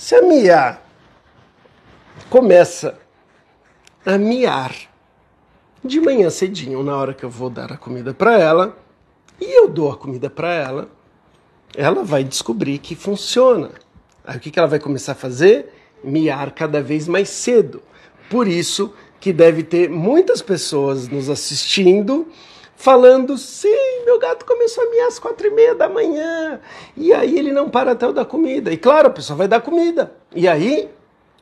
Se a miar começa a miar de manhã cedinho, na hora que eu vou dar a comida para ela, e eu dou a comida para ela, ela vai descobrir que funciona. Aí o que, que ela vai começar a fazer? Miar cada vez mais cedo. Por isso que deve ter muitas pessoas nos assistindo falando: sim, meu gato começou a miar às quatro e meia da manhã. E aí ele não para até eu dar comida. E claro, a pessoa vai dar comida. E aí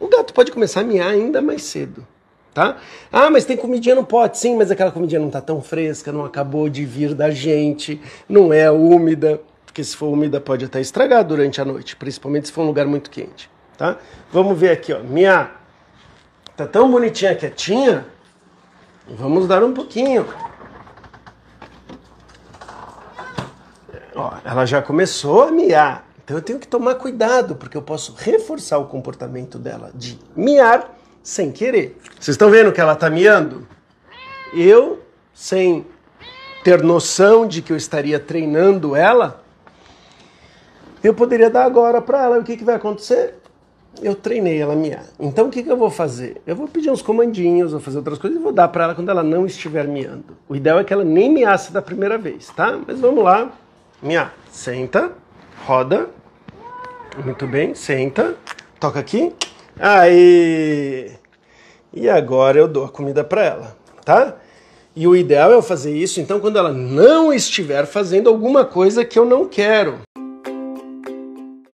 o gato pode começar a miar ainda mais cedo. Tá? Ah, mas tem comidinha no pote, sim, mas aquela comidinha não está tão fresca, não acabou de vir da gente, não é úmida, porque se for úmida pode até estragar durante a noite, principalmente se for um lugar muito quente, tá? Vamos ver aqui, ó, minha tá tão bonitinha, quietinha, vamos dar um pouquinho. Ó, ela já começou a miar, então eu tenho que tomar cuidado, porque eu posso reforçar o comportamento dela de miar sem querer. Vocês estão vendo que ela está miando? Eu, sem ter noção de que eu estaria treinando ela, eu poderia dar agora para ela. O que, que vai acontecer? Eu treinei ela a miar. Então o que, que eu vou fazer? Eu vou pedir uns comandinhos, vou fazer outras coisas e vou dar para ela quando ela não estiver miando. O ideal é que ela nem miasse da primeira vez, tá? Mas vamos lá. Minha, senta, roda. Muito bem, senta. Toca aqui. Aí. E agora eu dou a comida para ela, tá? E o ideal é eu fazer isso, então, quando ela não estiver fazendo alguma coisa que eu não quero.